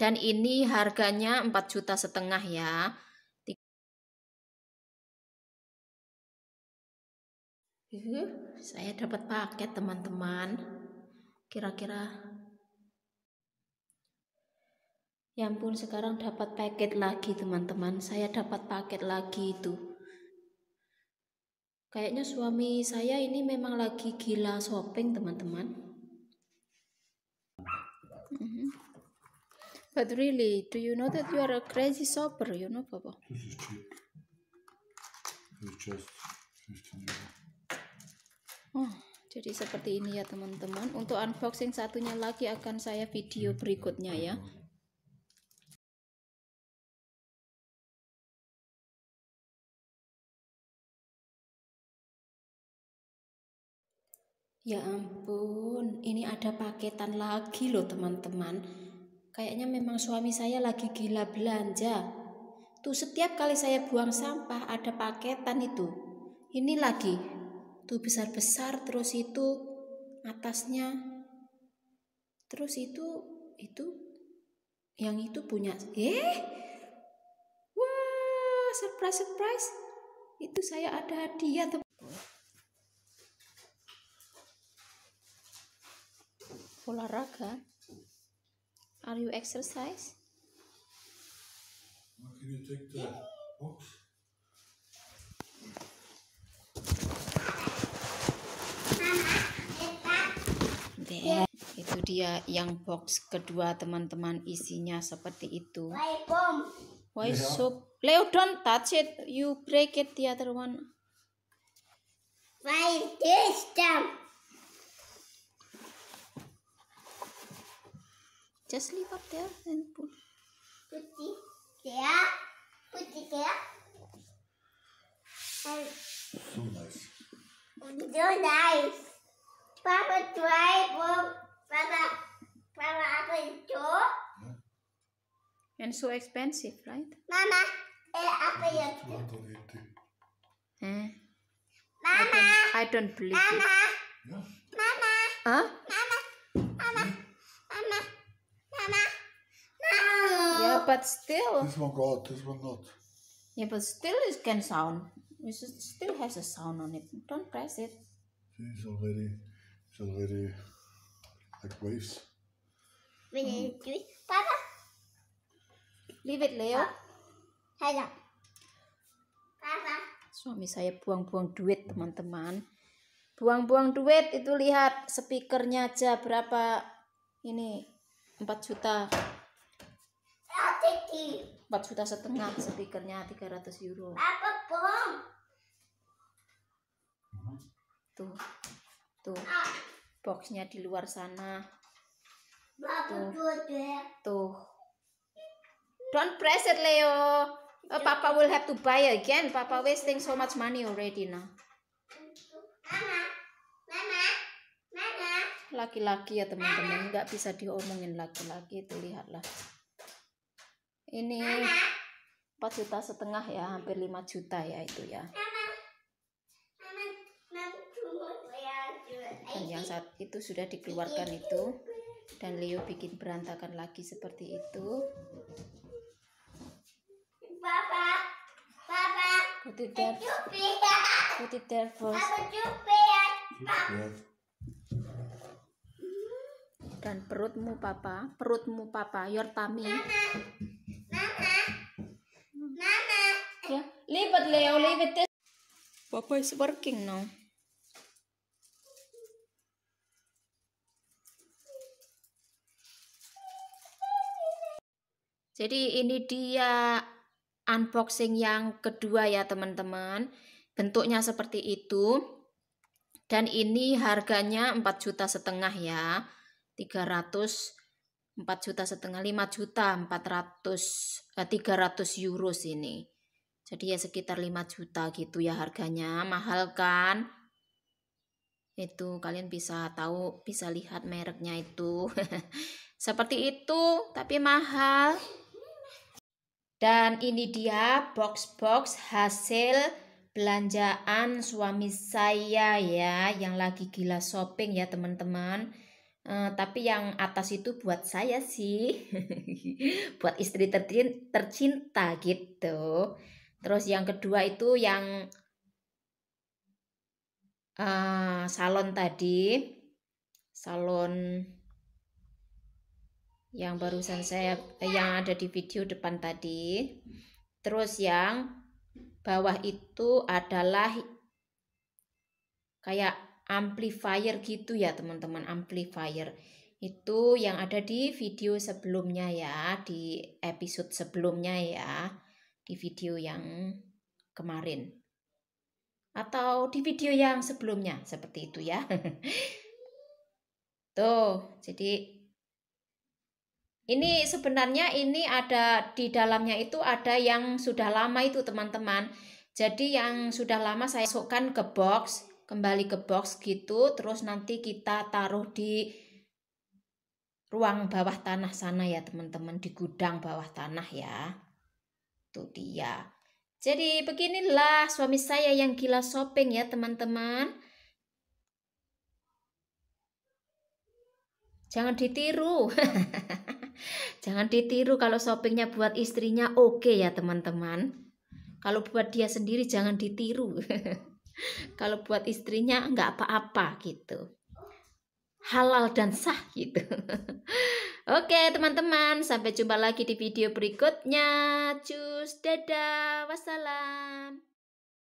Dan ini harganya 4 juta setengah ya. Saya dapat paket teman-teman. Kira-kira Ya ampun, sekarang dapat paket lagi teman-teman. Saya dapat paket lagi itu. Kayaknya suami saya ini memang lagi gila shopping, teman-teman. Mm-hmm. But really, do you know that you are a crazy shopper, you know, Papa? This is cheap. It's just 15 euro. Oh, jadi seperti ini ya teman-teman. Untuk unboxing satunya lagi akan saya video berikutnya ya. Ya ampun, ini ada paketan lagi loh teman-teman. Kayaknya memang suami saya lagi gila belanja. Tuh setiap kali saya buang sampah ada paketan itu. Ini lagi. Tuh besar-besar terus itu atasnya. Terus itu itu yang itu punya. Eh. Wah, surprise surprise. Itu saya ada hadiah. tuh Olahraga. Are you exercise? can the Itu dia yang box kedua teman-teman isinya seperti itu. Why so? Leo don't touch it. You break it the other one. Why this jump? Just leave it there and pull. Put it there. Put it there. And so nice. So nice. Papa try for Papa Papa apple door. And so expensive, right? Mama, eh, apple yet. Eh? Mama. I don't, I don't believe Mama. it. Yeah. Mama. Huh? Mama. but still. This one got, this one not. Yeah, but still it can sound. It still has a sound on it. Don't press it. It's already, it's already like waves. When Papa. Leave it, Leo. Hello. Papa. Suami saya buang-buang duit, teman-teman. Buang-buang duit itu lihat speakernya aja berapa ini 4 juta 4 juta setengah speakernya 300 euro apa bom tuh tuh ah. boxnya di luar sana tuh tuh don't press it Leo oh, Papa will have to buy again Papa wasting so much money already now laki-laki ya teman-teman nggak bisa diomongin laki-laki itu lihatlah ini empat juta setengah ya hampir lima juta ya itu ya dan yang saat itu sudah dikeluarkan itu dan Leo bikin berantakan lagi seperti itu Papa Papa Putih Putih dan perutmu papa perutmu papa your tummy Leave it, Leo, oh, leave it this. Papa is working now. Jadi ini dia unboxing yang kedua ya teman-teman. Bentuknya seperti itu. Dan ini harganya 4 juta setengah ya. 300 4 juta setengah 5 juta 400 eh, 300 euros ini. Jadi ya sekitar 5 juta gitu ya harganya, mahal kan? Itu kalian bisa tahu, bisa lihat mereknya itu. Seperti itu, tapi mahal. Dan ini dia box-box hasil belanjaan suami saya ya yang lagi gila shopping ya teman-teman. Uh, tapi yang atas itu buat saya sih, buat istri tercinta gitu. Terus yang kedua itu yang uh, salon tadi, salon yang barusan saya eh, yang ada di video depan tadi. Terus yang bawah itu adalah kayak amplifier gitu ya teman-teman, amplifier. Itu yang ada di video sebelumnya ya, di episode sebelumnya ya di video yang kemarin atau di video yang sebelumnya seperti itu ya. Tuh, jadi ini sebenarnya ini ada di dalamnya itu ada yang sudah lama itu teman-teman. Jadi yang sudah lama saya masukkan ke box, kembali ke box gitu, terus nanti kita taruh di ruang bawah tanah sana ya teman-teman, di gudang bawah tanah ya. Itu dia. Jadi beginilah suami saya yang gila shopping ya teman-teman. Jangan ditiru. Jangan ditiru kalau shoppingnya buat istrinya oke okay ya teman-teman. Kalau buat dia sendiri jangan ditiru. kalau buat istrinya enggak apa-apa gitu halal dan sah gitu. Oke teman-teman, sampai jumpa lagi di video berikutnya. Cus, dadah, wassalam.